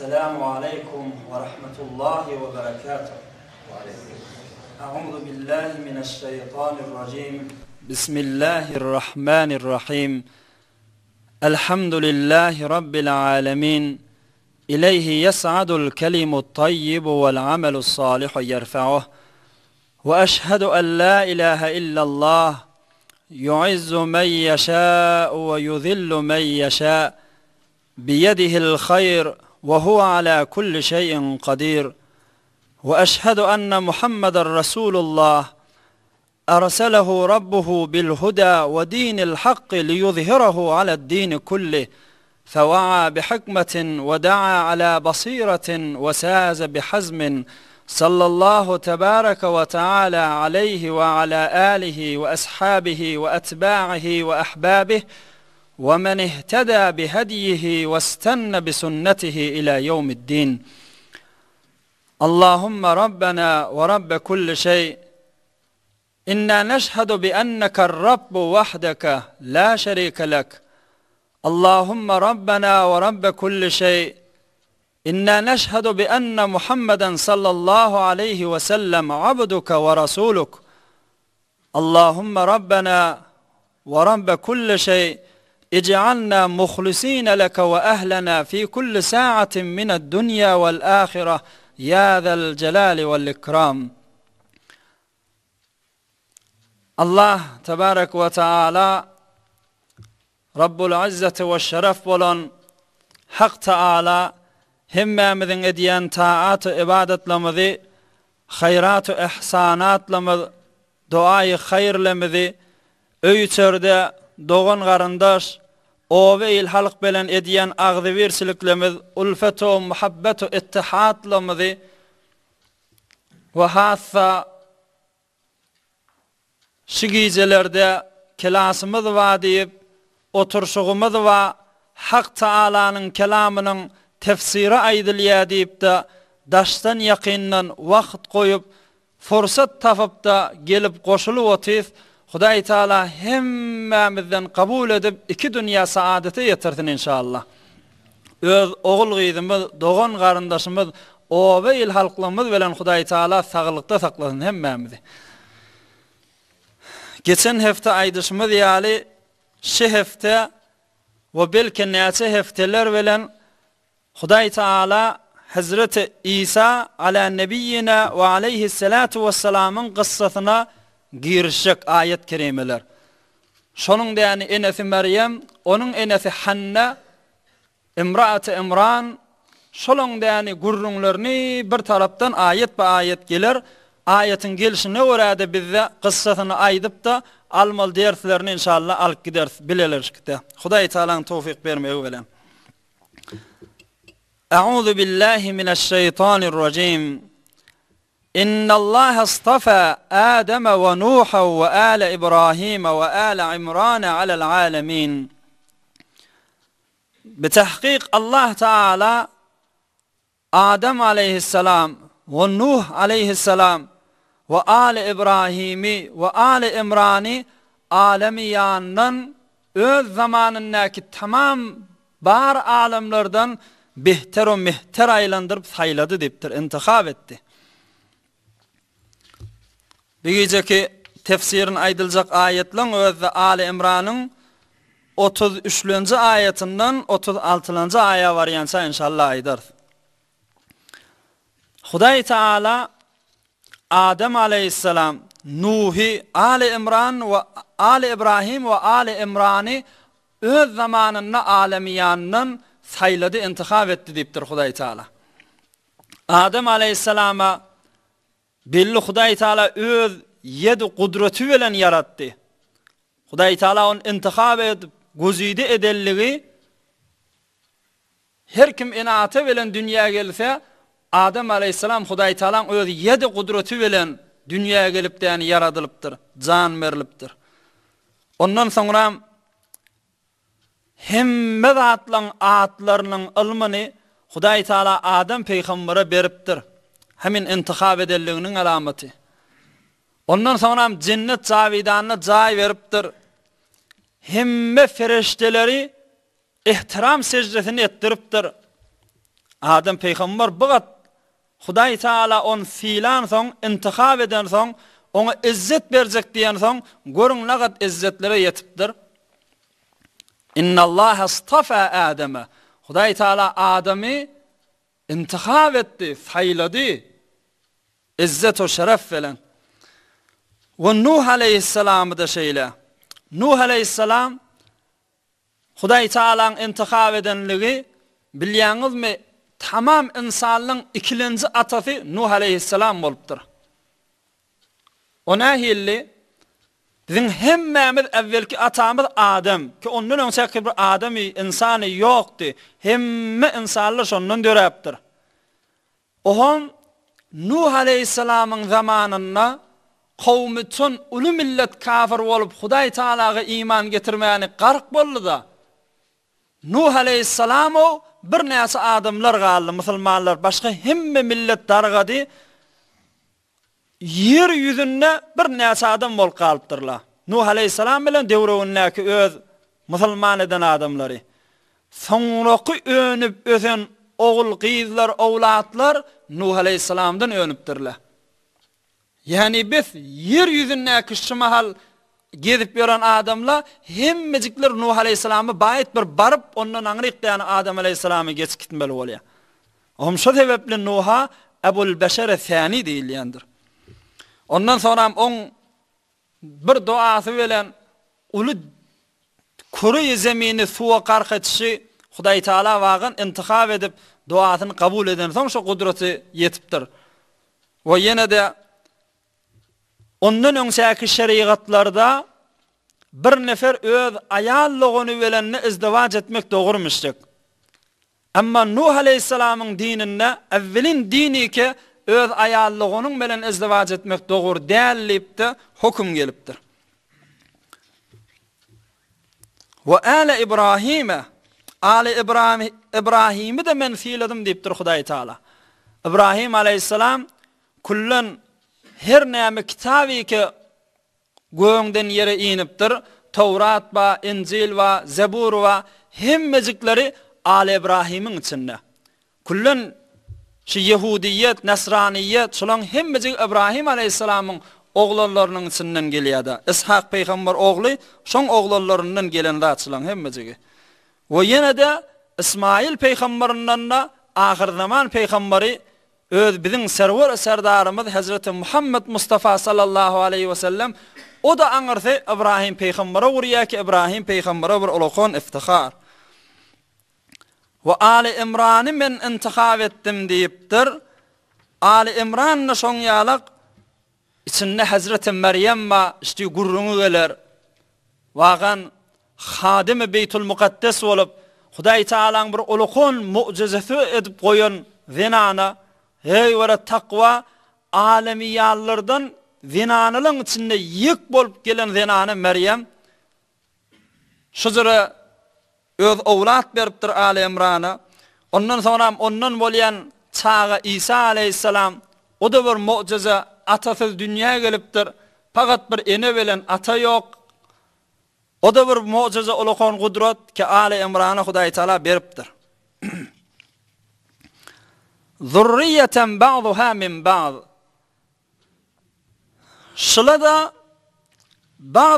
السلام عليكم ورحمة الله وبركاته أعوذ بالله من الشيطان الرجيم بسم الله الرحمن الرحيم الحمد لله رب العالمين إليه يسعد الكلم الطيب والعمل الصالح يرفعه وأشهد أن لا إله إلا الله يعز من يشاء ويذل من يشاء بيده الخير وهو على كل شيء قدير وأشهد أن محمد رسول الله أرسله ربه بالهدى ودين الحق ليظهره على الدين كله فوعى بحكمة ودعا على بصيرة وساز بحزم صلى الله تبارك وتعالى عليه وعلى آله وأصحابه وأتباعه وأحبابه ومن اهتدى بهديه واستنى بسنته إلى يوم الدين اللهم ربنا ورب كل شيء إنا نشهد بأنك الرب وحدك لا شريك لك اللهم ربنا ورب كل شيء إنا نشهد بأن محمدا صلى الله عليه وسلم عبدك ورسولك اللهم ربنا ورب كل شيء اجعلنا مخلصين لك وأهلنا في كل ساعة من الدنيا والآخرة يا ذا الجلال والإكرام الله تبارك وتعالى رب العزة والشرف بلن حق تعالى هما مذن إديان تاعات إبادة لمذي خيرات إحسانات لمذي دعاء خير لمذي اي أيترد دوغن غرندش Owe il halk belen ediyen agdi virsiliklemiz, ulfetu, muhabbetu, ittihatlamizi ve hatta şi gizelerde kelasimiz va deyip otursugumiz va haq taalanın kelamının tefsiri aydiliya deyip de daştan yakinnan vaxt koyup fursat tafıp da gelip koşulu otis Hudayi Teala hemmemizden kabul edip iki dünya saadete yetirsin inşallah. Öz oğul giydimiz, doğan karındaşımız, o ve il halklığımız velen Hudayi Teala sağlıkta saklasın hemmemizi. Geçen hefte aydışımız yali şi hefte ve belki neyse hefteler velen Hudayi Teala Hazreti İsa ala nebiyyine ve aleyhisselatu vesselamın kıssasına girişik ayet kerimeler. Şonun da enesi Meryem, onun enesi Hanna, imraatı İmran, şonun da yani gurrunlarını bir taraftan ayet ba ayet gelir. Ayetin gelişi ne uğradı bizde, kıssasını aydıp da derdilerini derslerini inşallah alıp gideriz, bileliriz ki de. Kuday-i Teala'nın tevfik vermeyi uvelem. إن الله اصطفى آدم ونوحا وآل إبراهيم وآل عمران على العالمين بتحقيق الله تعالى آدم عليه السلام ونوح عليه السلام وآل إبراهيم وآل آل İmran'i alemiyanın öz zamanındaki tamam bar alemlerden behter o mehter aylandırıp sayladı deyiptir, intihab etti. Bigeceki tefsirin aydılacak ayetlen özde Ali İmran'ın 33-lüncü ayetinden 36-lüncü aya varyansa inşallah aydır. Huday Teala Adem Aleyhisselam Nuhi Ali İmran ve Ali İbrahim ve Ali İmran'ı öz zamanında alemiyanının sayladı, intikab etti deyiptir Huday Teala. Adem Aleyhisselam'a Belli Hudaý Taala öz yedi gudrety bilen yaratdy. Hudaý Taala onu intihab edip edelligi her kim inata bilen dünýäge gelse Adam aleyhisselam Hudaý Taala öz yedi gudrety bilen dünýäge gelip däni yani yaradylypdyr, jan merlipdir. Ondan soňra hemme zatlaryň atlarynyň ilmini Hudaý Taala Adam peýgambara beripdir. hemin intihab edelliginin alamati. Ondan sonra cennet zavidanına zai veriptir. Himme ferişteleri ihtiram secdesini ettiriptir. Adem peygamber bu kat Huday taala on filan son intihab eden son ona izzet verecek diyen son gorun lagat izzetlere yetiptir. Inna Allah astafa Adama. Huday taala Ademi intihab etti, sayladi. izzet o şeref velen. Ve Nuh aleyhisselamı da şeyle. Nuh aleyhisselam, Huday-i Teala'n intikav edenliği, bilyanız mi, tamam insanlığın ikilinci atafi Nuh aleyhisselam olubdur. O ne hilli? Bizim himmemiz evvelki atamız Adem. Ki ondun önce ki bu Adem'i, insani yoktu. Hemme insanlığı şundun dörebdir. Ohan, Nuh aleyhisselamın zamanında tun ulu millet kafir olup Huday Teala'a iman getirmeyeni garg bollu da Nuh aleyhisselam o bir neyse adamlar galdi musulmanlar başka himmi millet dargadi yer yüzünde bir neyse adam bol kalptirla Nuh aleyhisselam ile devrevunlaki öz musulman eden adamları sonraki önüp özen oğul qiyizler oğulatlar Nuh aleyhisselamdan öönüptirle. Yani biz yeryüzünne mahal gidip yoran adamla hem Nuh aleyhisselamı bayit bir barıp ondan anrik adam aleyhisselamı geçik gitmeli olya. Omsa sebeple Nuh'a Ebul Beşere Thani deyil Ondan sonra on bir duası velen ulu kuru zemini suva karkı Kudai Teala vagin intikab edip duasını kabul eden soňşa kudreti yetiptir. Ve yine de ondan öňsäki şeriatlarda bir nefer öz ayallygyny bilenni izdivac etmek dogurmuşdyk. Amma Nuh aleyhisselamın dininde evvelin dini ki öz ayallıgının bilen izdivac etmek doğru değerliyip de hukum geliptir. Ve ale İbrahim'e Ale İbrahim'e İbrahim'i de men fiiledim deyiptir Huday Teala. İbrahim aleyhisselam kullan her nemi kitabi ki göğünden yere iniptir. Tevrat va Incil va Zebur va himmecikleri Ali İbrahim'in içinde. Kullan şu Yahudiyet, Nesraniyet, şulan himmecik İbrahim aleyhisselamın oğlanlarının içinden geliyada. İshak peygamber oğlu, son oğlanlarından gelen daçılan himmecik. Ve yine de İsmail peygamberinden de ahir zaman peygamberi öz bizin server serdarımız Hazreti Muhammed Mustafa sallallahu aleyhi ve sellem o da angırsı İbrahim peygamberi uriya ki İbrahim peygamberi bir ulukon iftihar. Ve Ali İmran'ı men intihav ettim deyiptir. Ali İmran ne yalak içinde Hazreti Meryem ma isti gurrunu gelir. Vağan hadimi Beytul Mukaddes olup, Hudaý Taalaň bir ulugyn mu'jizasy edip goýan zinana, hey wara taqwa alami zinanyň içinde ýek bolup gelen zinany Maryam. Şuzura öz owlat beripdir Ali Ondan sonra ondan bolýan çağa Isa aleyhisselam o da bir mu'jize ata fil dünýäge gelipdir. Faqat bir ene bilen ata ýok, O da bir mucize ulukon kudret ki Ali Emrana Hudayi Teala beriptir. Zurriyeten ba'du min ba'd. Şile da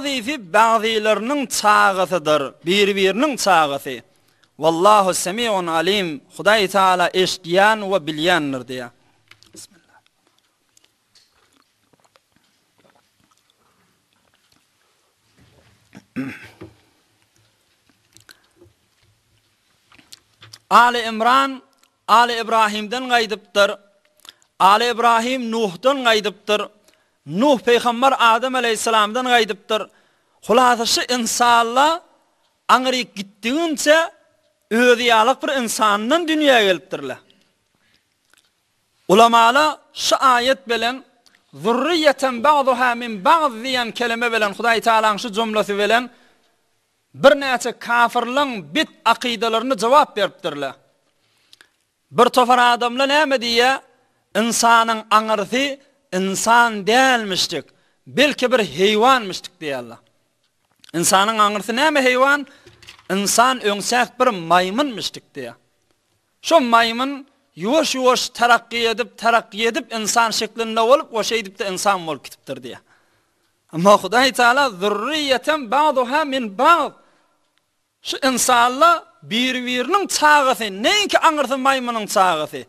fi ba'di ilerinin çağıtıdır. Birbirinin çağıtı. Wallahu semiyon alim Hudayi Teala eşkiyyan ve bilyyan nir diya. Ali İmran Ali İbrahim'den gaydıptır. Ali İbrahim Nuh'dan gaydıptır. Nuh peygamber Adem Aleyhisselam'dan gaydıptır. Hulatışı insanla angri gittiğince öziyalık bir insanın dünyaya gelipdirle. Ulamalar şu ayet bilen zurriyeten ba'daha min ba'd diyen kelime bilen Hudaý Taala şu jümlesi bilen bir näçe kafirliň bit aqidalaryny jogap beripdirler. Bir tofar adamla näme diýe? Insanyň aňyrsy insan däldimişdik. Belki bir heýwanmyşdyk diýerler. Insanyň aňyrsy näme heýwan? Insan öňsäk bir maymunmyşdyk diýer. Şu maymun yuvaş yuvaş terakki edip, terakki edip, insan şeklinde olup, o şey edip de insan olup gittiptir diye. Ama Huday Teala, zürriyeten ba'duha min ba'd. Şu insanla birbirinin çağıthi, neyinki ki maymunun çağıthi.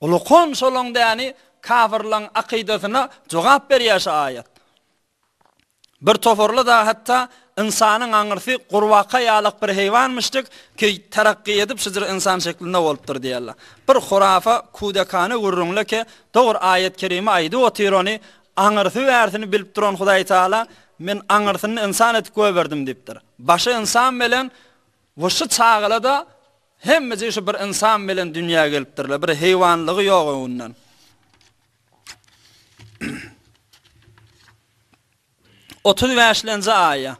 Ulu konş olun deyani, kafirlan akidatına cugab beriyyash ayat. Bir tofurlu da hatta, insanın angırfi qurwaqa yalıq bir heywanmışdyk ki taraqqi edip sizler insan şeklinde bolupdyr diýerler. Bir xurafa kudakany gurrunla ki dogry ayet kerime aýdy we tyrany angırfi wärsini bilip duran Hudaý Taala men angırfyny insan etip goýberdim diýipdir. Başa insan bilen wuşy çağılada hemmeje şu bir insan bilen dünýä gelipdirler. Bir heywanlygy ýok ondan. Otun verslenze ayah.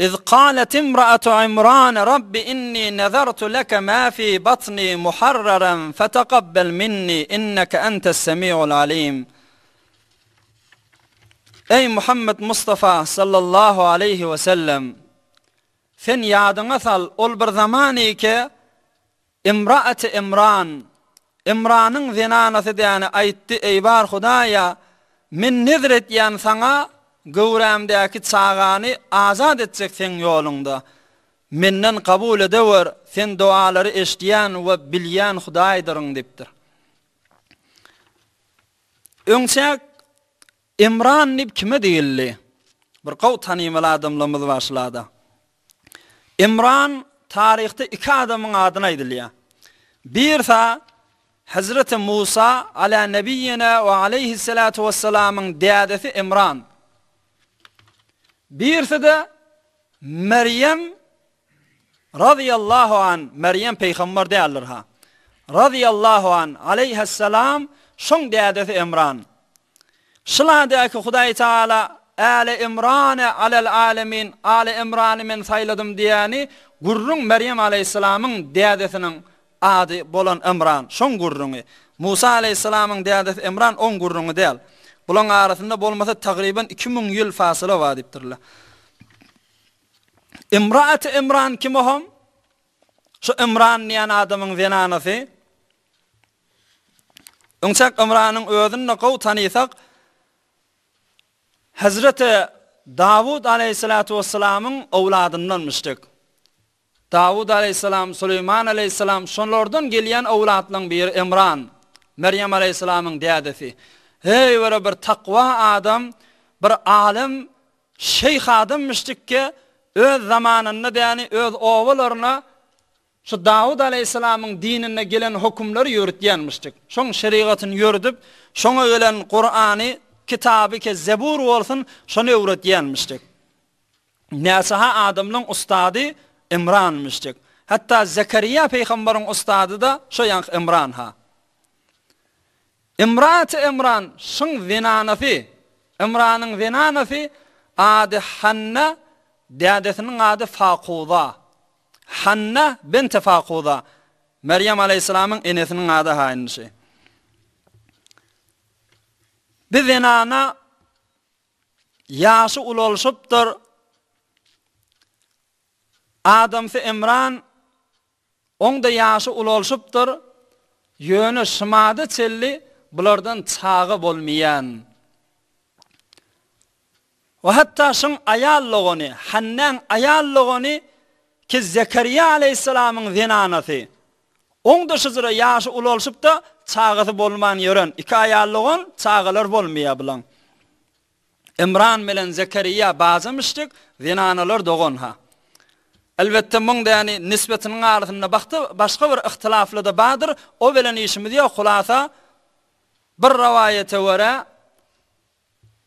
إذ قالت امرأة عمران رب إني نذرت لك ما في بطني محررا فتقبل مني إنك أنت السميع العليم أي محمد مصطفى صلى الله عليه وسلم فين يعد مثل أول برزمانيك امرأة عمران امران ذنانة ذيانة ايت ايبار خدايا من نذرت ثغا Gowramdaki çağany azad etsek sen yolunda menden kabul edewer sen dualary eşdiyan we bilýän Hudaýdyryň depdir. Öňsäk Imran nip kime diýildi? Bir gow tanymal adamla mız başlady. Imran taryhda iki adamyň adyny aýdylýa. Bir sa Hazrat Musa ala nabiyyina we alayhi salatu wassalamyň dädesi Imran Birisi de Meryem radiyallahu an Meryem peygamber deyallir ha. Radiyallahu an aleyhisselam şun deyadeti İmran. Şuna deyak ki Hudayi Teala Ali İmran alel alemin Ali İmran min sayladım diyani gurrun Meryem aleyhisselamın deyadetinin adi bolan İmran. Şun gurrun Musa aleyhisselamın deyadeti İmran on gurrun deyall. Bulan arasında bolmasa taqriban 2000 yil fasila va deptirlar. Imraat Imran kim hom? Şu Imran niyan adamın venanafi. Ünsak Imranın özün ne qaw tanisaq? Hazret Davud aleyhissalatu vesselamın avladından mistik. Davud aleyhissalam, Süleyman aleyhissalam şonlardan gelen avladlarning bir Imran. Meryem aleyhissalamın dedesi. Hey böyle bir takva adam, bir alim, şeyh adam müştikke öz zamanını yani öz oğullarına şu Davud Aleyhisselam'ın dinine gelen hukumları yürütyenmiştik. Şoň şeriatını yürüdüp, şoňa gelen Kur'an'ı, kitabı ki zebur olsun, şunu öğretyenmiştik. Nasiha adamlın ustadı İmranmıştık. Hatta Zekeriya peygamberin ustadı da şoyank İmran ha. İmrat İmran şın venanafi İmranın venanafi adı Hanna dedesinin adı Faquda Hanna bint Faquda Meryem Aleyhisselam'ın enesinin adı hainişi Bi zinana, yaşı ul olşıptır Adam fi İmran onda yaşı ul olşıptır yönü şımadı çelli bulardan çağı bolmayan. Ve hatta şun ayallığını, hannan ayallığını ki Zekeriya aleyhisselamın zinanatı. On da şuzura yaşı ulu olşup da çağıtı bolman yorun. İki ayallığın çağılar bolmaya bulan. İmran milen Zekeriya bazımıştık, zinanalar doğun ha. Elbette mung da yani nisbetinin arasında baktı, başka bir ıhtilaflı da badir, o bilen işimiz ya kulasa, bir rivayete wara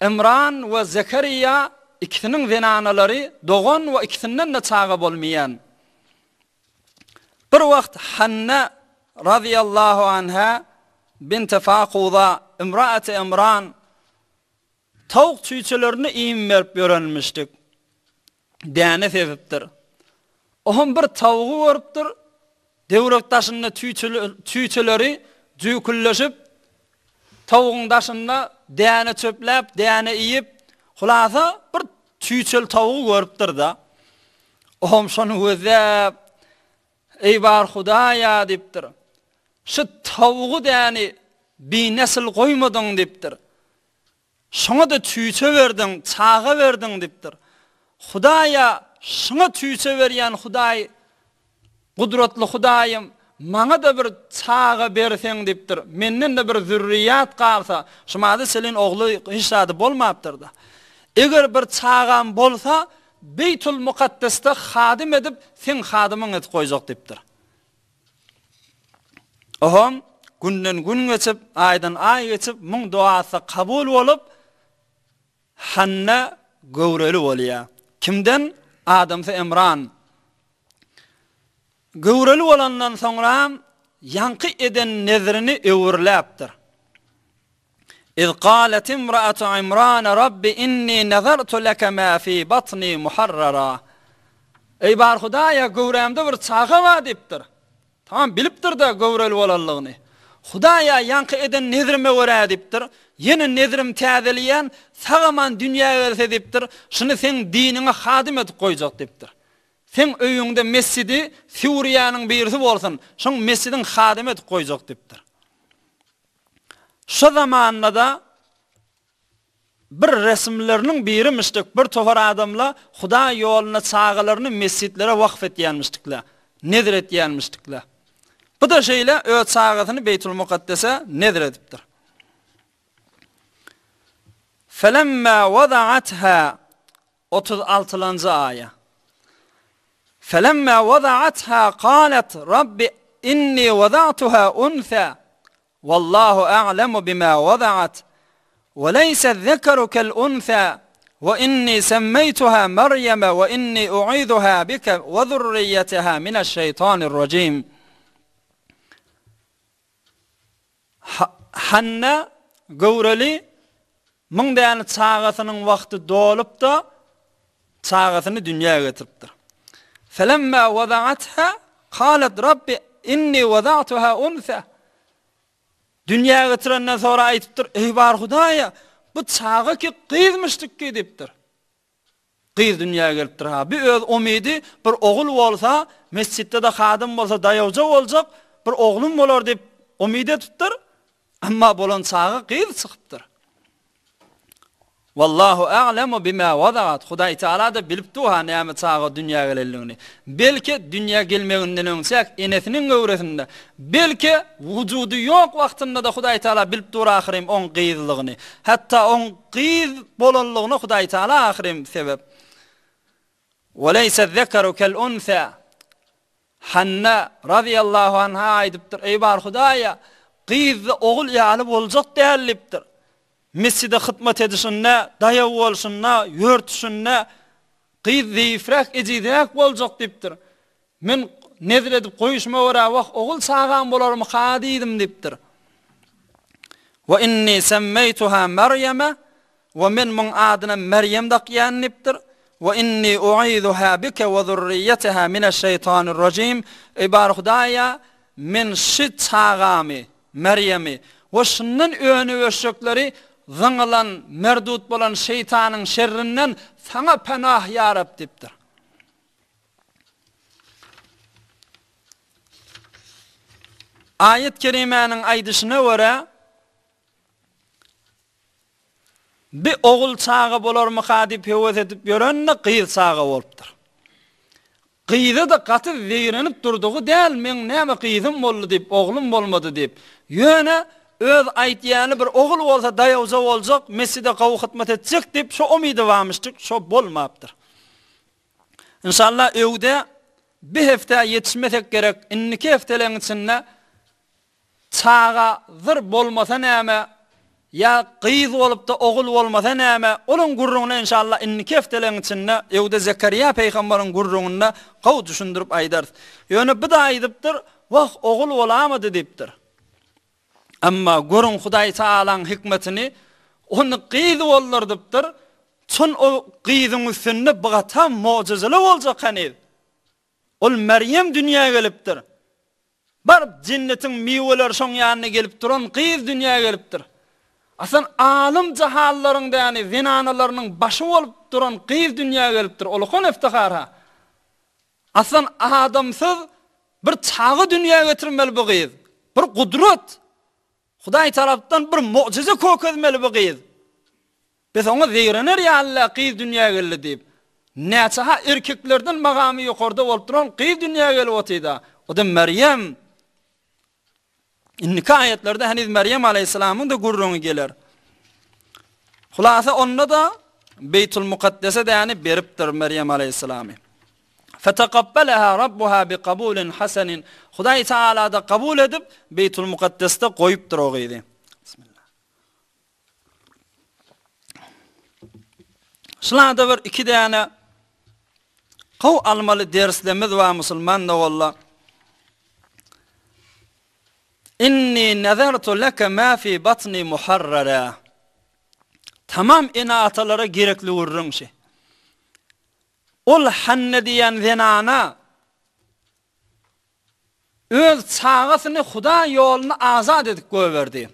Imran we Zekeriya ikisinin zinanalary dogon we ikisinden de çağa bolmayan bir wagt Hanna radiyallahu anha bint Faquda imra'at Imran tavuk tüçelerini iyim berip görenmişdik dani sebepdir ohum bir tawqı wurupdir devrak tüyçeleri tüçeleri tavuğun daşında deyane çöpläp, deyane iýip, hulasa bir tüýçel tavuğu görüpdir da. Ohom şonu özä Ey bar Hudaýa diýipdir. Şu tavuğu deyane bi nesil goýmadyň diýipdir. Şoňa da tüýçe berdiň, çağa berdiň diýipdir. Hudaýa şoňa tüýçe berýän Hudaý Gudratly Hudaýym Mana da bir çağı bersen deptir. Menden de bir zürriyat qalsa, şumadı silin oğlu hisadı bolmaptır da. Eger bir çağam bolsa, Beytul Mukaddesde xadim edip sen xadimin et qoyjoq deptir. Ohom gündən gün keçib, aydan ay keçib, mung duası qabul olup Hanna gowrulu bolya. Kimden? Adamsa Imran. Gövralı olandan sonra yankı eden nezirini öwürläpdir. إذ قالت امرأة عمران رب إني نذرت لك ما في بطني محررا Ey bar ya, gövrämde bir çağa va dipdir. Tamam bilipdir da gövrel bolanlygyny. Hudaya yankı eden nezrime görä dipdir. Yeni nezrim täzeliyen sagaman dünyaya berse dipdir. Şunu sen diniňe hadim edip goýjak dipdir. Sen öýüňde mesjidi Suriýanyň birisi bolsun. Şoň mesjidin hadime etip goýjak dipdir. Şu zamanda da bir resimlerinin biri miştik, bir tofar adamla Huda yoluna çağalarını mescidlere vakf etyenmiştikle, nedir etyenmiştikle. Bu da şeyle öz çağatını Beytül Mukaddes'e nedir ediptir. Felemma vada'atha 36. aya. فلما وضعتها قالت رب إني وضعتها أنثى والله أعلم بما وضعت وليس الذكر كالأنثى وإني سميتها مريم وإني أعيذها بك وذريتها من الشيطان الرجيم حنا قورلي من دان تساغثنن وقت دولبتا تساغثن دنيا getiripdir فَلَمَّا وَضَعَتْهَا قَالَتْ رَبِّ inni وَضَعْتُهَا اُنْثَ Dünya gıtırandan sonra aytiptir, ey bar hudaya, bu çağı ki qizmiştik ki deyiptir. Qiz dünya ha, bir öz umidi, bir oğul olsa, mescitte de kadim olsa, dayavca olacak, bir oğlum olur deyip umidi tuttir, amma bolon çağı qiz çıkıptir. والله اعلم بما وضعت خداي تعالى ده بلبتوها نعمة ساقه دنيا غللوني بلك دنيا غلمون ننسك انثنين غورثن ده بلك وجود يوك وقتن ده خداي تعالى بلبتور آخرين اون قيد لغني حتى اون قيد بولن لغني خداي تعالى آخرين سبب وليس الذكر كالأنثى حنا رضي الله عنها عيد بتر ايبار خدايا قيد اغل يعلب والزط تهلي بتر mescide hizmet edişinne, dayaw bolşinne, ýörtüşinne gyzyfrak ejidrak boljak dipdir. Men nedir edip goýuşma wara wak ogul çağan bolarmy hadidim dipdir. Wa inni semmeytuha Meryeme ve men mun adına Meryem dakyan dipdir. Wa inni u'izuha bike ve zurriyetaha mineşşeytanirracim. Ibar Hudaya men şi çağami Meryemi. Wa şundan öne öşökleri zıngılan, merdut bolan şeytanın şerrinden sana penah yarab diptir. Ayet kerimenin aydışına vore, bir oğul çağı bolor mu kadip edip yörenne qiyiz çağı olptir. Qiyizi de qatı zeyrenip durduğu del, men nema qiyizim bollu deyip, oğlum bolmadı deyip, yöne, Öz aytýany bir ogul bolsa dayawza boljak, Messi-de hyzmat etjek diýip şo umydy warmyşdyk, şo bolmapdyr. Inşallah öwde bir hepde ýetişmek gerek. Inni keftelen içinde çağa zır bolmasa näme? Ya qyz bolup da ogul bolmasa näme? Olun gurruna inşallah inni keftelen içinde öwde Zekeriya peýgamberiň gurrugyna gaw düşündirip aýdyr. Ýöne bir daýdypdyr, "Wah, ogul bolamady" diýipdir. Amma gorun Hudaý taalaň hikmetini onu gyzy bolar dipdir. Çün o gyzyň üstünde bagata mojizeli boljak kany. Ol Maryam dünýäge gelipdir. Bar jinnetiň miweleri şoň ýanyna gelip duran gyz dünýäge gelipdir. Asan alim jahallaryňda ýani zinanalarynyň başy bolup duran gyz dünýäge gelipdir. Ol hon eftihar ha. Asan adamsyz bir çağı dünýäge getirmeli bu gyz. Bir gudrat Hudaý tarapdan bir mucize köködmeli bu gyz. Biz onu zeýrener ýa-la gyz dünýäge geldi diýip. Näçe ha erkeklerden magamy ýokarda bolup duran gyz dünýäge gelip otydy. Odan Meryem in nikayetlerde hani Meryem aleyhissalamyň da gurrugy geler. Hulasa onda da Beytul Mukaddese de yani beripdir Meryem aleyhissalamy. فتقبلها ربها بقبول حسن خداي تعالى ده قبول ادب بيت المقدس ده قويب تروغي دي بسم الله شلا دور اكي ديانا قو المال ديرس ده مذوى مسلمان ده والله إني نذرت لك ما في بطني محررا تمام إنا أتلرى جيرك لورمشي ol hanne diyen zenana öz çağısını huda yolunu azad edip koyverdi.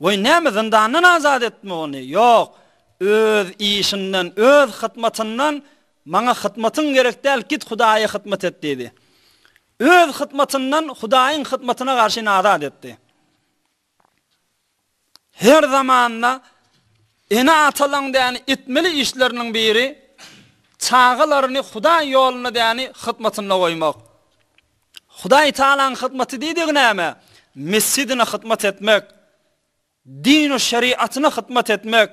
Bu näme zindanın azad etmi ony? Yok. Öz işinden, öz hıtmatından mana hıtmatın gerek değil kit hudaya hıtmat et diýdi. Öz hıtmatından hudayın hıtmatına garşy azad etti. Her zamanla ene atalan den itmeli işlerinin biri çağılarını Huda yoluna yani hıtmatına koymak. Huday Teala'nın hıtmatı dedik ama, Mescidine hıtmat etmek, dini şeriatına hıtmat etmek,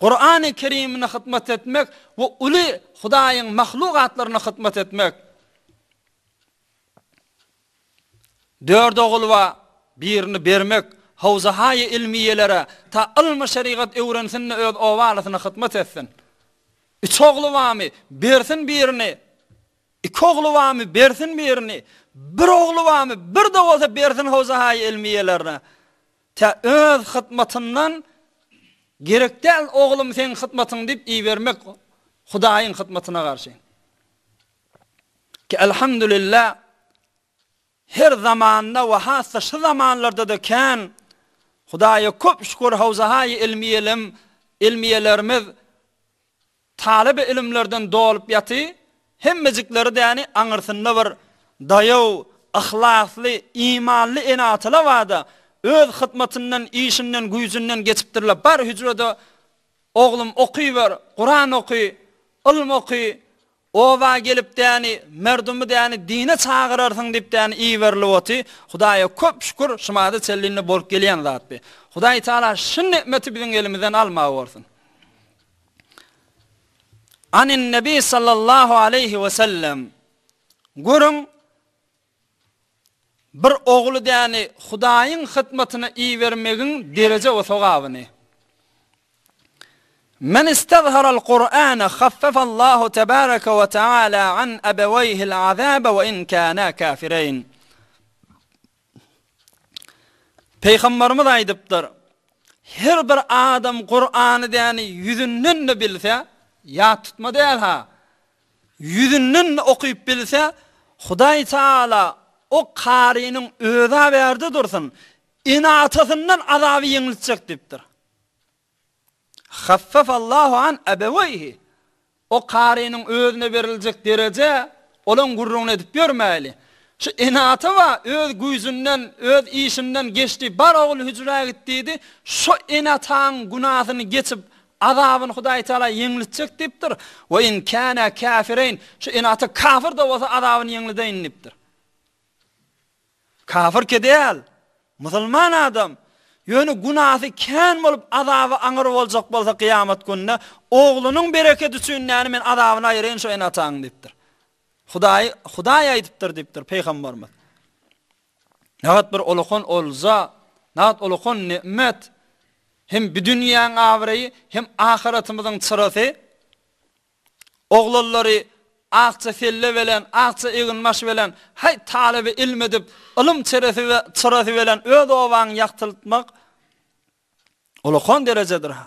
Kur'an-ı Kerim'ine hıtmat etmek bu uli Huday'ın mahlukatlarına hıtmat etmek. Dörd oğul va birini bermek, havzahayi ilmiyelere ta ilmi şeriat öğrensinne öz ovalasına hıtmat etsin. Üç oğlu vami, birsin birini. İki oğlu vami, birsin birini. Bir oğlu vami, bir de olsa birsin hozahay ilmiyelerine. te öz hıtmatından gerekten oğlum sen hıtmatın deyip iyi vermek Hudayin hıtmatına karşı. Ki elhamdülillah her zamanda ve hasta şu zamanlarda da ken Hudaya köp şükür havzahay ilmiyelim ilmiyelerimiz talib ilimlerden doğulup yati, hemmecikleri de yani anırsınla var, dayav, ahlaslı, imalli inatıla var da, öz hıtmatından, işinden, güyüzünden geçiptirle, bar hücrede oğlum okuy var, Kur'an okuy, ilm okuy, Ova gelip de yani merdumu de yani dine çağırırsın dip, de yani iyi verli oti. Hudaya köp şükür şumada çelliğini bork geliyen zat bi. Hudaya taala şun nimeti bizim elimizden almağı varsın. عن النبي صلى الله عليه وسلم قرم بر اغل داني خداين ختمتنا اي ورمغن درجة وثغابني من استظهر القرآن خفف الله تبارك وتعالى عن أبويه العذاب وإن كانا كافرين پیغمبر مدائی دبتر هر بر آدم قرآن دیانی یذنن بلثا ya tutma değil ha. Yüzünün okuyup bilse, Huday Teala o kariinin öza verdi dursun, inatasından azabı yenilecek diptir. Khaffaf Allahu an ebeveyhi, o kariinin özüne verilecek derece, olan gurrun edip görmeli. Şu inatı var, öz güzünden, öz işinden geçti, bar oğul hücraya gittiydi, şu inatan günahını geçip, azabın Hudaý Teala ýeňlitjek diýipdir. Wa in kana kafirin, şu inatı kafir de bolsa azabyny ýeňlideýin diýipdir. Kafir kedel, musulman adam, ýöne günahy kän bolup azaby aňyr boljak bolsa kıyamet gününde oglunyň bereketi üçin näni men azabyny aýyryn şu inatany diýipdir. Hudaý Hudaý aýdypdyr diýipdir peýgamberimiz. Nahat bir ulukun olza, nahat ulukun nimet, hem bu dünyanın avrayı hem ahiretimizin çırası oğlulları ağça felle velen ağça eğinmaş velen hay talebi ilm ilim çırası ve çırası velen öz ovan yaktırtmak ola kon derecedir ha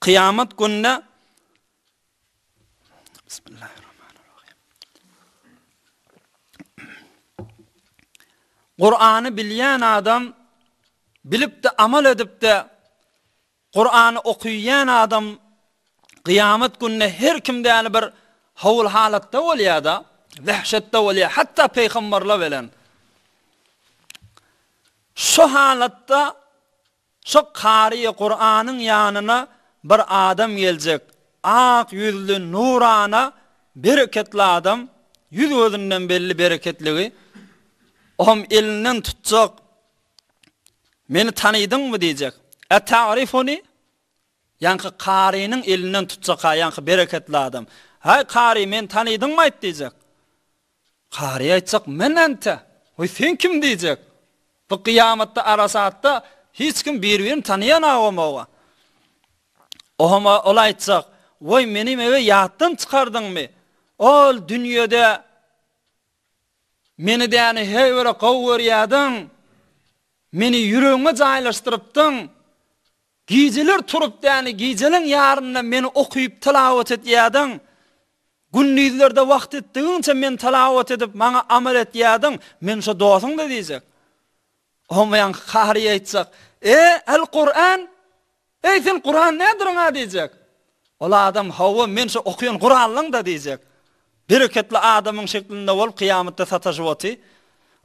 kıyamet gününe Bismillahirrahmanirrahim Kur'an'ı bilyen adam bilip de amal edip de Kur'an'ı okuyan adam kıyamet gününe her kimde yani bir havul halatta olya da vehşette olya hatta peygamberle velen şu halatta şu kariye Kur'an'ın yanına bir adam gelecek ak yüzlü nurana bereketli adam yüz gözünden belli bereketliği om elinden tutacak Meni tanıydın mı diyecek? E ta'rifuni? Yankı qari'nin elinden tutsak yankı bereketli adam. Hay kari, men tanıydın mı diyecek? Kari men ente. Oy sen kim diyecek? Bu kıyamatta, arasatta, hiç kim birbirini tanıyan ağam oğa. Oğama olayıcak, oy meni mevi yahtın çıkardın mı? Ol' dünyada, meni dini, meni dini, Meni yüreğimi zaylaştırıptın. Gizilir turup dani gizilin yarında meni okuyup talavat et yadın. Gunnizlerde vaxt ettiğince men talavat edip mana amal et yadın. Men şu doğasın da diyecek. Omayan kahri yaitsak. E el Kur'an? E sen Kur'an ne durun diyecek? Ola adam hava men şu okuyun Kur'anlın da diyecek. Bereketli adamın şeklinde ol kıyamette sataşı oti.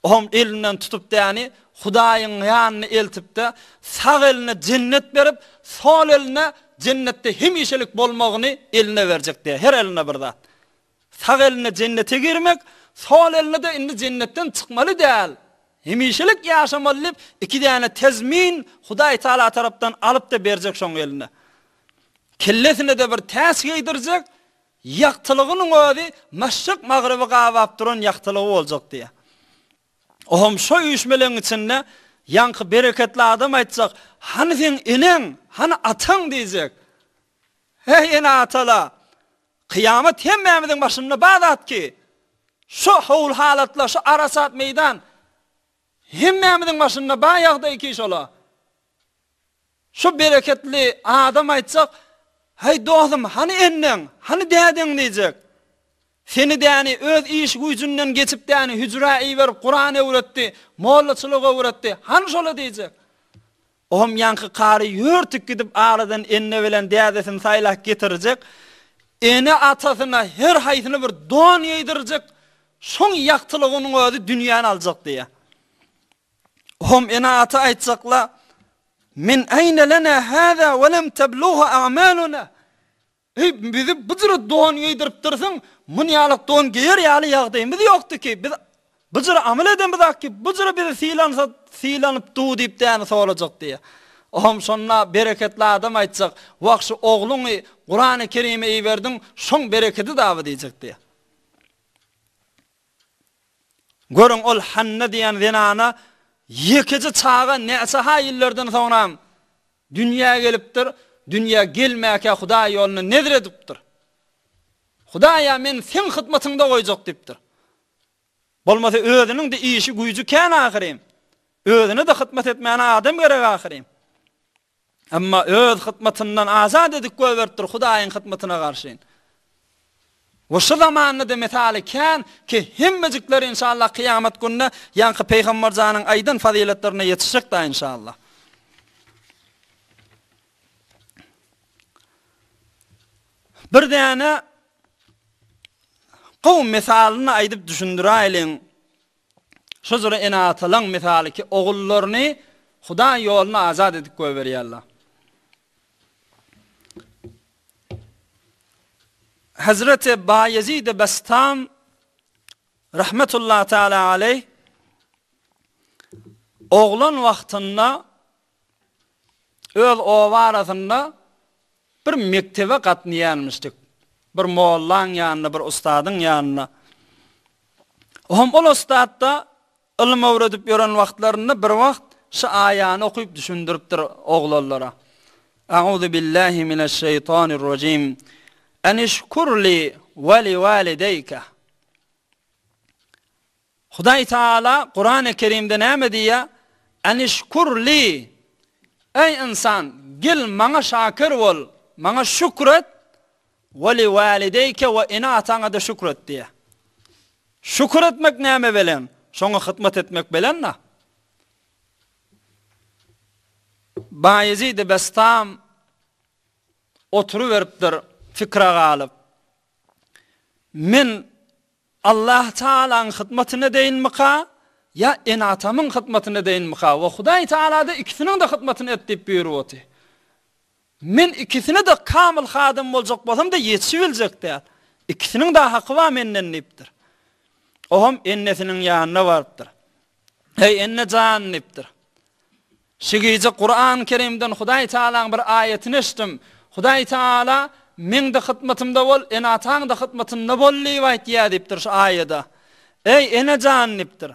Oğum elinden tutup dani, Hudaýyň ýanyny eltipde sag elini jennet berip, sol elini jennetde hem işelik bolmagyny eline berjekdi. Her eline birde. Sag elini jennete girmek, sol elini de indi jennetden çykmaly däl. Hem ýaşamalyp iki däne tezmin Hudaý Taala tarapdan alyp da berjek şoň elini. Kellesini de bir täs geýdirjek, ýaqtylygyny öwdi, maşşyk magrybyga awap Ohum so üýüşmeleň içinde yankı bereketli adam aýtsak, hanyň sen ineň, hany atan diýjek. Hey ene atala, kıyamet hem mämiziň başyna badat ki, şu howl halatla şu arasat meýdan hem mämiziň başyna baýagda iki şola. Şu bereketli adam aýtsak, hey dostum, hany ineň, hany dädeň diýjek. seni däni öz iş gücünden geçip däni hücra iwer Qur'an molla mollaçylyga öwretdi. Han şol diýjek. Ohum yankı qary ýörtüp gidip aradan enne bilen däzesini saylak getirijik, Eni atasyna her haýtyny bir don ýeýdirjek. Şoň ýaqtylygynyň öýdi dünýäni aljak diýe. Ohum eni ata aýtsakla Min ayna lana hada wa lam tabluha a'maluna? Ey bizi bizi doğan yedirip dursun, munyalyk don geyer ýaly ýagdymy ýokdy ki biz bujur amal eden bizak ki bujur biz silan silanyp du dip täne yani, soralajak diýe. Oham şonna bereketli adam aýtsak, wagşy oglumy Qur'an-ı Kerim'i iý berdim, şoň bereketi dawy diýecek diýe. Gorun ol Hanne diýen zenana ýekeji çağa näse haýyllardan sonra dünýä gelipdir, dünýä gelmäge huda ýolyny nedir ediptir. Hudaýa men sen hyzmatyňda goýjak diýipdir. Bolmasa özüniň de işi güýji kän ahirem. Özüni de hyzmat etmäne adam gerek ahirem. Amma öz hyzmatyndan azat edip goýberdir Hudaýyň hyzmatyna garşy. Bu zamanda da mesal eken ki hemmejikler inşallah kıyamet gününe yankı peygamberzanın aydın faziletlerine yetişecek da inşallah. Bir de yani Qov misalini aýdyp düşündiräýlin. Şozura ena atalan misali ki oğullaryny Huda yoluna azad edip goý berýärler. Hazrat Bayezid Bastam rahmetullah teala aleyh oğlan vaktinde öz ovarasında bir mektebe katniyanmıştık bir mollan yanına, bir ustadın yanına. Hom ol ustadda ilm öwredip ýören wagtlaryny bir wagt şu aýany okuyup düşündiripdir oglanlara. Auzu billahi mineşşeytanirracim. Enişkur li ve li valideyke. Hudaý Taala Kur'an-ı Kerimde näme diýe? Enişkur li. Ey insan, gel maňa şakir bol, maňa şükret Wali walideyke wa ina atana da şükür et diye. Şükür etmek neyme belen? Şonga hıtmat etmek belen na? Baizi de bestam oturuverptir fikra galip. Min Allah taalan hıtmatine deyin mika ya ina atamın hıtmatine deyin mika ve Huday taala de ikisinin da hıtmatine deyip Men ikisine de kamil hadim olacak bolsam da yetişi bilecek de. İkisinin de hakkı var menden deyipdir. O hem ennesinin yanına varıptır. Hey enne can deyipdir. Şigeyce Kur'an Kerim'den Hudaî Teâlâ'nın bir ayetini eşittim. Hudaî Teâlâ min de hizmetimde bol, en atağın da hizmetinde bol diye ayet ya şu ayetde. Ey enne can deyipdir.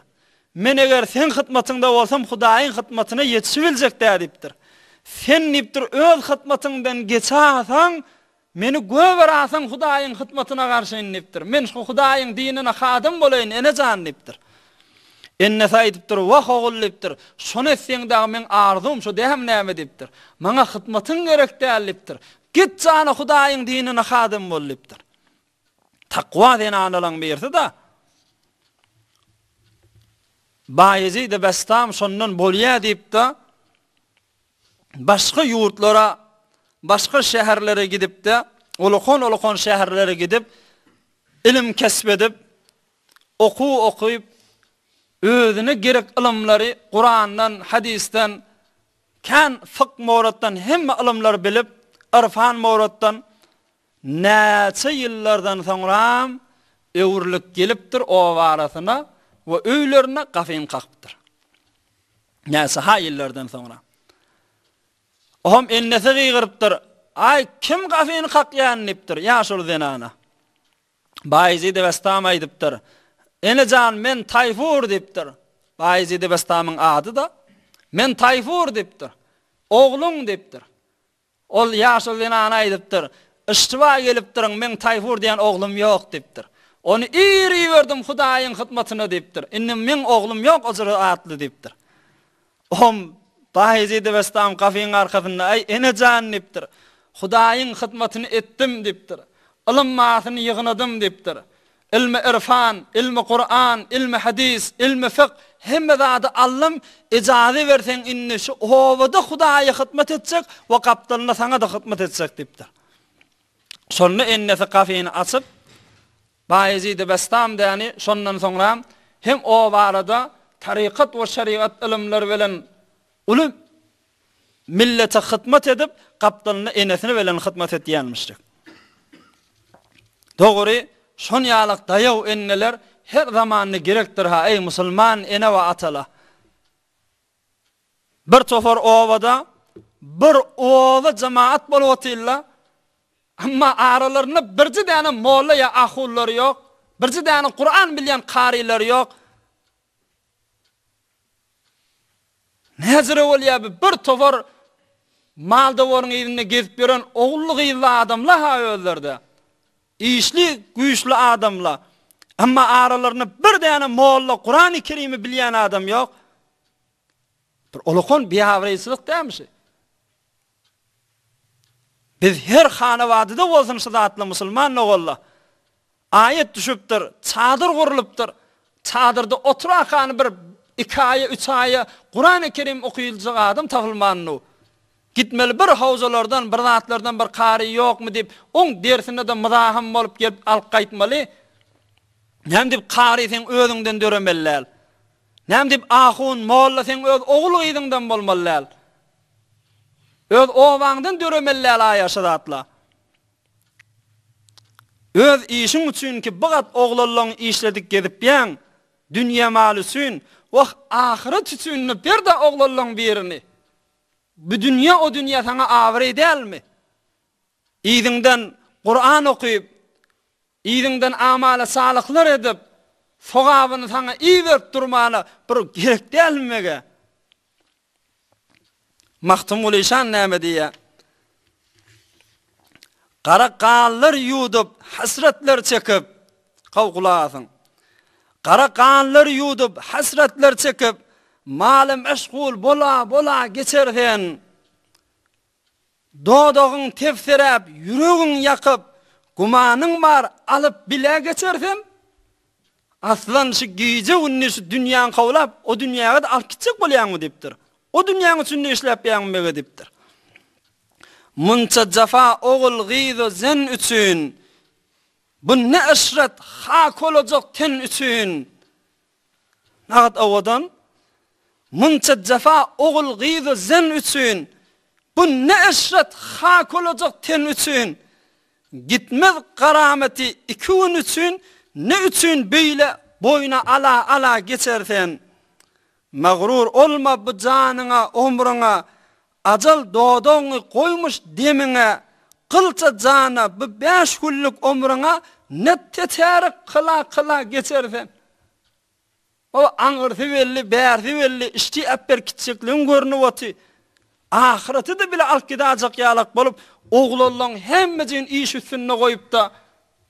Men eger sen hizmetinde olsam Hudaî'nin hizmetine yetişi bilecek de deyipdir. Sen niptir öz hıtmatından geça meni gövver Hudaýyň hudayın garşy karşı niptir. Men şu Hudaýyň dinine kadın bulayın, ene can niptir. Enne saýdypdyr we oğul niptir. Son etsen da men arzum, şu dehem näme diptir. Mana hıtmatın gerek deyel niptir. Git cana Hudaýyň dinine kadın bol niptir. Takva den anlalan bir da. Bayezi de bestam sonnun bolya deyip başka yurtlara, başka şehirlere gidip de, olukon olukon şehirlere gidip, ilim kesbedip, oku okuyup, özünü gerek ilimleri, Kur'an'dan, hadisten, kan fıkh muğrattan, hem ilimleri bilip, irfan muğrattan, nece yıllardan sonra, evrlik geliptir o varasına, ve öylerine kafein kalkıptır. Nece ha sonra. O hem ennesi ай, Ay kim gafin kakyan nipdir. Ya şol zinana. Baizi de vestama idibdir. Ene can men tayfur dibdir. Bayzi de vestamın adı da. Men tayfur dibdir. Oğlun dibdir. Ol yaşul denana zinana idibdir. Iştiva gelibdir. Men tayfur diyen oğlum yok dibdir. Onu iri verdim hudayin hudayin hudayin hudayin hudayin hudayin Bahizid Westam kafin arkasında ay ene cannipdir. Hudaýyň hyzmatyny etdim dipdir. Ilm maatyny ýygnadym dipdir. Ilm irfan, ilm Qur'an, ilm hadis, ilm fiqh hemme zady allam ijazy berseň inne şu howada Hudaýa hyzmat etjek we gapdalyna saňa da hyzmat etjek dipdir. Sonra enne kafin asyp Bahizid Westam däni şondan soňra hem o barada Tariqat we şeriat ilimler bilen Ulu millete hıtmat edip kaptanına enesine velen hıtmat et diyenmiştik. Doğru, son yağlık dayav enneler her zamanını gerektir ha ey musulman ene ve atala. Bir tofor ovada bir ova cemaat bolotilla amma aralarında birci dene molla ya ahullar yok, birci dene Kur'an bilyen kariler yok, Nazir bolýa bir tofar mal dowrun ýerine gezip beren oglugy we adamla ha öldürdi. Iýişli, güýüşli adamla. Amma aralaryny bir däne molla Qur'an-ı Kerimi bilýän adam ýok. Bir ulaqon biýawreýsizlik däýmişi. Biz her hanawadyda wazyny sadatly musulman oglu. Ayet düşüpdir, çadır gurulypdir. Çadırda oturan bir 2 aya 3 aya Qur'an-ı Kerim okuyuljak adam tapılmanny. Gitmeli bir hauzalardan, bir natlardan bir qary yokmy dip, oň dersinde de mızaham bolup gelip alyp gaýtmaly. Näm dip qary sen özüňden döremeller. Näm dip ahun molla sen öz oglu ýygyndan bolmalar. Öz owaňdan döremeller ýaşadatla. Öz işin üçin ki bagat oglallaryň işledik gedip ýaň dünýä mal üçin Wa ahirat üçin bir de oglanlaryň birini bu dünýä o dünýä sana awr edälmi? Iýdiňden Qur'an okuyup, iýdiňden amala salyklar edip, sogawyny sana iýerip durmaly bir gerek dälmege? Maqtum ulysan näme diýe? Qara qallar ýudup, hasratlar çekip, qawqulasyň. qara qanlar yudub, hasratlar çekip, malim eşgul bola bola geçerken, doğduğun tefsirab, yürüğün yakıp, gumanın var alıp bile geçerken, aslan şu giyici unnisi dünyanın kavulap, o dünyaya da alkitçik bulyan o diptir. O dünyanın içinde işlep yan mege diptir. Munca cafa oğul giyido zen üçün, Bu ne ısrat hak olacak ten üçün. Nagat avadan mınça cefa oğul gıydı zen üçün. Bu ne ısrat hak olacak ten üçün. Gitmez karameti iki un üçün ne üçün böyle boyuna ala ala geçersen. Mağrur olma bu canına umruna acal doğduğunu koymuş demine. Kılça cana bu beş günlük umruna ne teterik kıla kıla geçerdi. O anırtı belli, berdi belli, işte epper kitçikliğin görünü vati. Ahireti de bile alt gidacak yalak bolup, oğlu olan hemmecin iş üstünne koyup da,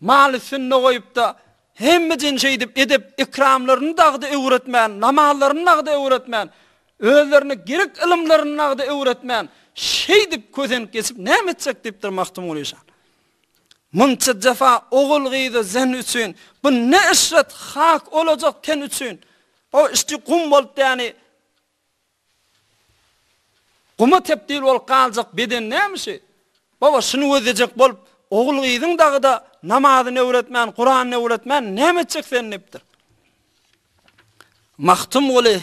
mal üstünne koyup da, hemmecin şey edip, edip ikramlarını da da öğretmen, da şey dip kösenip kesip näme etsek dip durmaqtym bolýan. Mınça defa oğul gyýdy sen üçin, bu ne isret hak olacak ten üçin. O isti gum bolup ýani Guma tepdil bol qalacak beden nämeşi? Baba şunu ödeyecek bol oğul gydyň dagy da namazy öwretmän, Qur'an öwretmän näme etsek sen nepdir?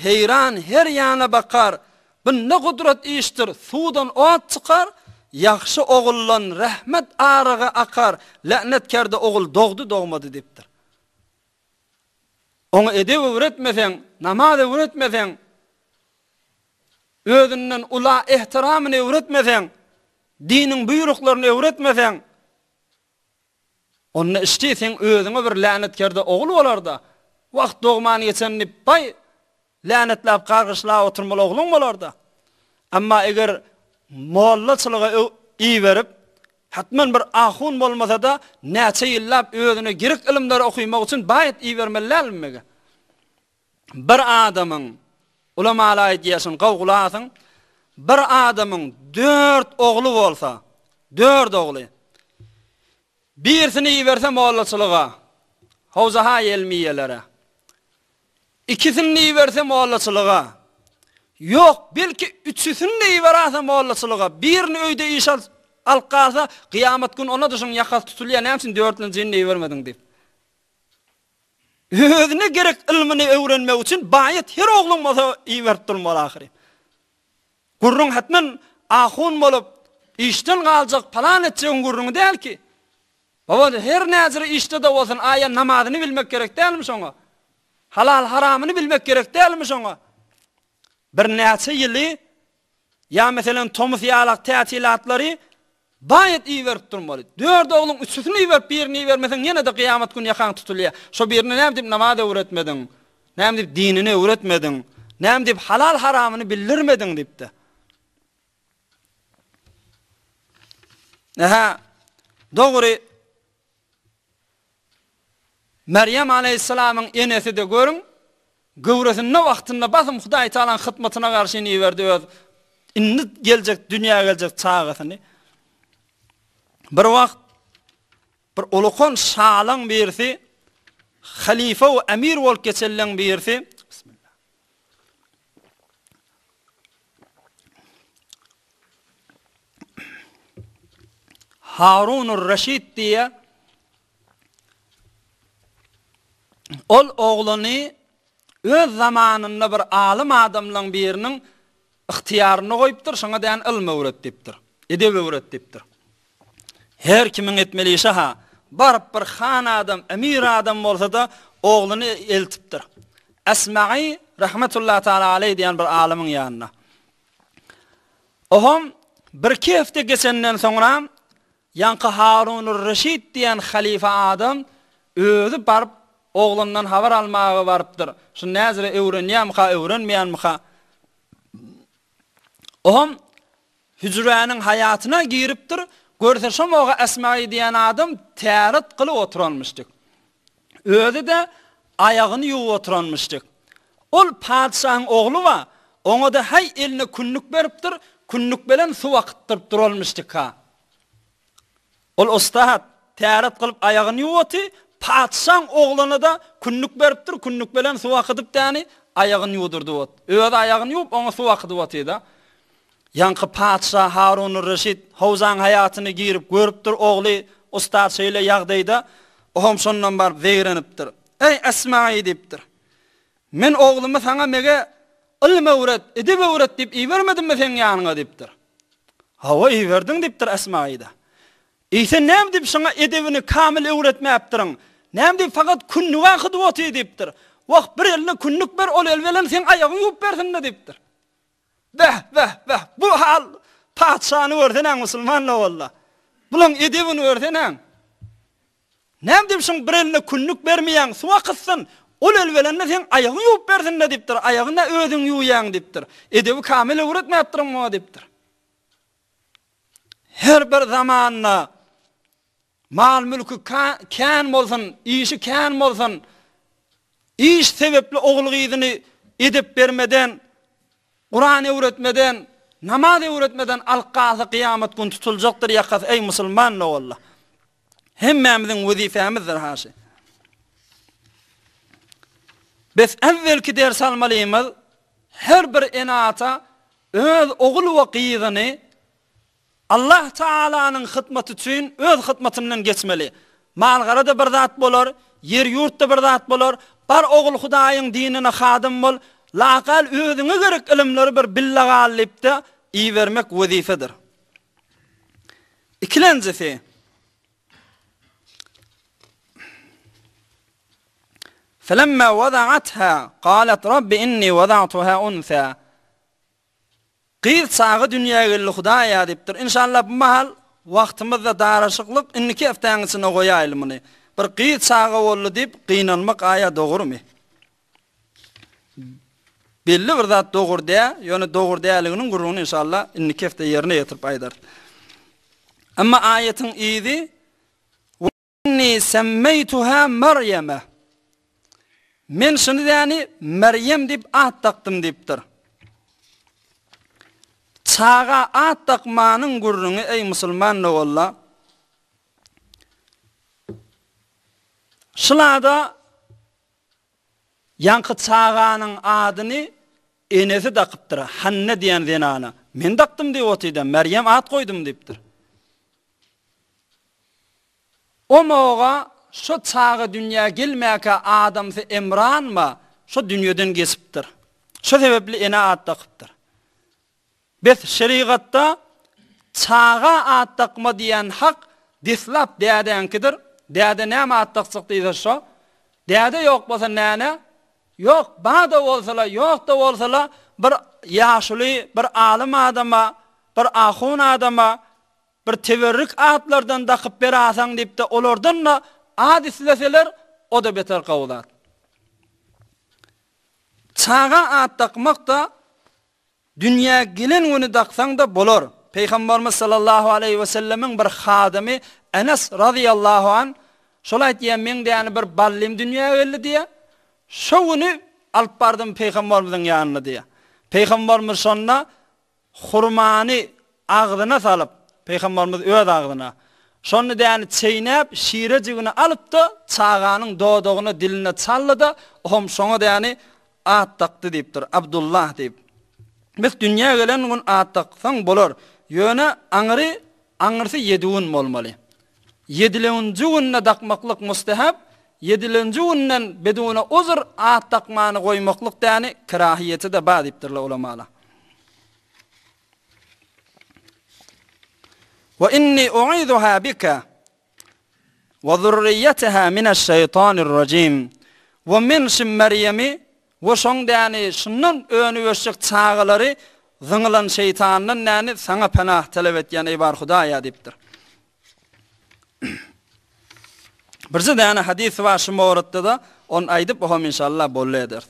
heýran her ýana bakar, Bunda kudret iştir, sudan o at çıkar, yakşı oğullan rehmet ağrığa akar, lehnet kerde oğul doğdu doğmadı deyiptir. Onu edevi üretmesen, namad evi üretmesen, özünün ula ehtiramini üretmesen, dinin büyruklarini üretmesen, onu iştiysen özünü bir lehnet kerde oğul olar da, vaxt doğmanı yetenini bay, lanetlap netläp qarışla oturmaly oglum bolarda. Amma eger muhallatçylığa i berip hatman bir ahun bolmasa da näçe yyllap özüni girik ilimler okuymak üçin bayit i bermelermelemi? Bir adamın ulema alay assam qawgula bir adamın 4 oğlu bolsa, 4 oğlu, Birsini i bersa muhallatçylığa, hawza ha ikisini versem mollaçılığa. Yok, belki üçüsini de versem mollaçılığa. Birini öyde iş al alqasa kıyamet gün ona düşün yakal tutulya nemsin dörtüncüni de vermedin dip. Özüne gerek ilmini öğrenme üçin bayit her oğlun masa iyi vert durmalı Gurrun hatmen ahun bolup işten kalacak palan etçeğin gurrun değil ki. Baba her nazir işte de olsun aya namazını bilmek gerek değil halal haramını bilmek gerek değilmiş ona. Bir neyse yili ya mesela Thomas Yalak tatilatları bayet iyi verip durmalı. Dörd oğlun üçüsünü iyi verip birini iyi vermesin yine de kıyamet günü yakan tutuluyor. Şu birini ne yapıp namada öğretmedin? Ne yapıp dinini öğretmedin? Ne yapıp halal haramını bildirmedin? Dipti. Aha. Doğru. Meryem Aleyhisselam'ın enesi de görün, gıvresin ne vaxtında basın Hüdayi Teala'nın hıtmatına karşı ne verdi ve inni gelecek, dünyaya gelecek çağısını. Bir vaxt, bir ulukun şağlan birisi, halife ve emir ol keçelen birisi, Harun-ur-Rashid diye Ol oğlany öz zamanında bir alim adamlaryň biriniň ihtiyarını goýupdyr, şoňa diýen ilme öwret depdir. Edebe Her kimin etmeli ýa ha, bar bir khan adam, emir adam bolsa da oğlany eltipdir. Esma'i rahmetullahi taala aley diýen bir alimin ýanyna. Ohom bir kefti gesenden sonra, Yanqa Harun-ur-Rashid diýen halife adam özü barp oğlundan havar almağa barypdyr. Şu nazry evren ýam ha evren meýan mı ha? Oham hüjranyň hayatyna giripdir. Görse şu oga Esmaý diýen adam täret gylyp oturanmyşdy. Özü de ayağını yuwa oturanmyşdy. Ol padşahyň ogly we oňa da hay eline kunluk beripdir. kunluk bilen şu wagt tutup ha. ka. Ol ustahat täret gylyp ayağını yuwaty, Patsan oğlana da künlük beriptir, künlük belen su akıdıp dani, ayağın yudurdu ot. Öğe de ayağın yudup, ona su akıdı ot yada. Yankı Patsa, Harun, Rashid Havzan hayatını girib, görüptür oğlu, ustaz şeyle yağdayda, ohom sonnan bar veyreniptir. Ey esma ediptir. men oğlumu sana mege ilme uret, edip uret, edip uret, edip uret, edip uret, edip uret, edip Ise näme dip şoňa edebini kamil öwretmäpdirin. Näme dip faqat günni wagt wot edipdir. Wagt bir elini günlük ber ol elwelen sen aýagyň ýup bersin de dipdir. Bäh, bäh, bäh. Bu hal paçany wörtenäň musulmanlar wallah. Bulan edebini wörtenäň. Näme dip şoň bir elini günlük bermeýän, suwa gysyn. Ol elwelen sen aýagyň ýup bersin de dipdir. Aýagyna özüň ýuýaň dipdir. Edebi kamil öwretmäpdirin mo dipdir. Her bir zamanla Mal mülkü kan bolsun, işi kan bolsun. İş sebeple oğul gıydını edip vermeden, Kur'an öğretmeden, namaz öğretmeden alqazı kıyamet gün tutulacaktır yakaf ey musliman ne vallah. Hem memdin vazifemizdir haşi. Biz evvelki ders almalıyız. Her bir inata öz oğul ve gıydını Allah Taala'nın hizmeti tüyün öz hıtmatından geçmeli. Malgara da bir zat bolar, yer yurt da bir zat bolar, bar oğul Hudaýyň dinini hadim bol, laqal özüňe gerek ilimleri bir billag alypdy, iý bermek wezipedir. Ikilenzefi. Falamma wada'atha qalat rabbi inni wada'tuha untha. Qir çağı dünya gelli xuda ya deyibdir. İnşallah bu mahal vaqtımızda darışıqlıq inki haftanısı nı qoyaylı mını. Bir qir çağı oldu deyib qıynanmaq aya doğru mi? Belli bir zat doğru de, doğur doğru aliginin gurunu, inşallah inki haftə yerini yetirib paydar. Amma ayetin idi Inni semmeytuha Maryama. Men şunu yani Maryam dip at taqdim deyibdir. Çağa at manın ey musulman ne ola. yankı çağanın adını enesi dakıptır. hanna diyen zinana. Men daktım diyo otiydi. Meryem at koydum deyiptir. O moğa şu çağa dünya gelmeyaka adamsi emran ma şu dünyadın gesiptir. Şu sebepli ene at dakıptır. Biz şeriatda çağa attaqma diyen haq dislap deyadan kidir. Deyada näme attaq çykdy der şo? Deyada yok bolsa näne? Yok, bada bolsa la, yok da bolsa bir yaşly bir alim adama, bir axun adama bir teverrik atlardan da qıp berasang depdi. De, Olardan da adisleseler o da beter qawulat. Çağa attaqmaqda Dünya gelin onu daqsan da bolor. Peygamberimiz sallallahu aleyhi ve sellemin bir xadimi Enes radiyallahu an şolay diýen men bir ballym dünya öldi diýe. Şowuny alyp bardym peygamberimiziň ýanyna diýe. Peygamberimiz şonda hurmany agdyna salyp peygamberimiz öz agdyna. Şonda diýen çeýnäp şiire jigini alyp da çağanyň dodogyny diline çallady. Hom diýeni at takdy diýipdir. Abdullah diýip. Biz dünya gelen gün attık, soň bolar. Yöne aňry, aňrysy yedewin bolmaly. Yedilenji günnä daqmaklyk mustahab, yedilenji günnä bedewine uzr attak maany goýmaklyk täni de bar diýipdirler ulamalar. Wa inni u'izha bika wa zurriyatuha min ash-shaytanir-rajim wa min Bu şoň däni şunun öňü öşük çağılary zıňlan şeytanyň näni saňa pana talep etýän ey bar Hudaý diýipdir. Birse däni hadis we şumorda da on aýdyp bolam inşallah bolýar.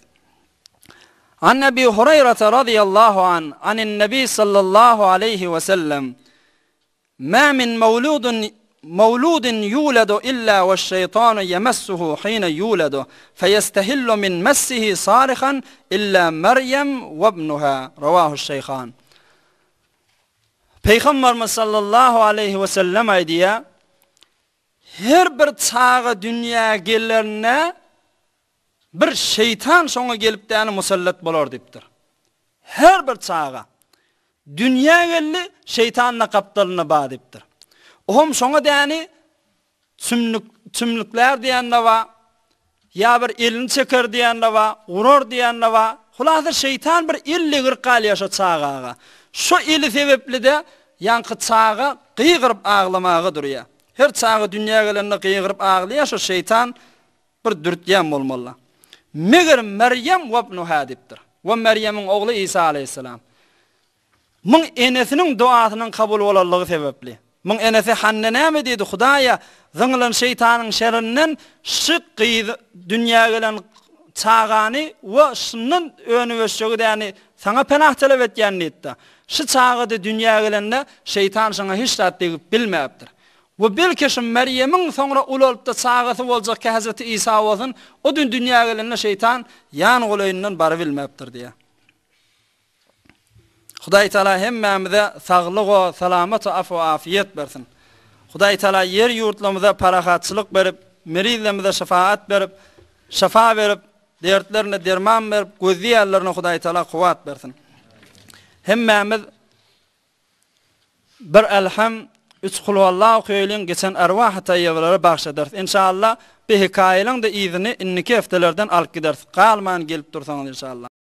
An Nabi Hurayra radiyallahu an anin Nabi sallallahu aleyhi ve sellem ma min mauludun مولود يولد إلا والشيطان يمسه حين يولد فيستهل من مسه صارخا إلا مريم وابنها رواه الشيخان پیغمبر صلى الله عليه وسلم ايديا هر بر تاغ دنيا گلرنا بر شيطان شونا گلپ دانا مسلط بولار دیبتر هر بر تاغ دنيا گلی شيطان نقبتلنا با دیبتر Ohum şoňa däni tümlük tümlükler diýende we Ya bir elini çekär diýende we urur diýende we hulazy şeytan bir elli gırqal ýaşa çağağa. Şu eli sebeple de ýangy çağa qyýgyryp aglamağa durýar. Her çağa dünýä gelende qyýgyryp aglaýa şo şeytan bir dürtýän bolmalla. Meger Maryam we Ibn Hadibdir. We Maryamyň ogly Isa alayhisselam. Mung enesining duasynyň kabul bolanlygy sebäpli. Mung enese hanne näme diýdi Hudaýa, zynglan şeytanyň şerinden şıqqy dünýä bilen çağany we şunun öňe geçýärdi, ýani saňa penah telep etýärdi diýdi. Şu çağdy dünýä bilenle şeytan şoňa hiç rahat diýip bilmeýärdi. We belki şu Maryamyň soňra ul bolupda çağysy boljak ki Hazreti Isa wazyn, o dünýä bilenle şeytan ýan goýunyndan bar bilmeýärdi diýdi. Hudaý Taala hem mämize saglyg we salamat we we afiyet bersin. Hudaý Taala yer ýurtlarymyza parahatçylyk berip, mirizlerimize şefaat berip, şefa berip, dertlerini derman berip, gözli ýallaryny Hudaý Taala quwat bersin. Hem mämiz bir alham üç qul wallahu qeylin geçen arwah tayyiblara bagşadyr. Inshallah bi hikayelin de izini inniki haftalardan alıp gider. Qalman gelip dursaň inshallah.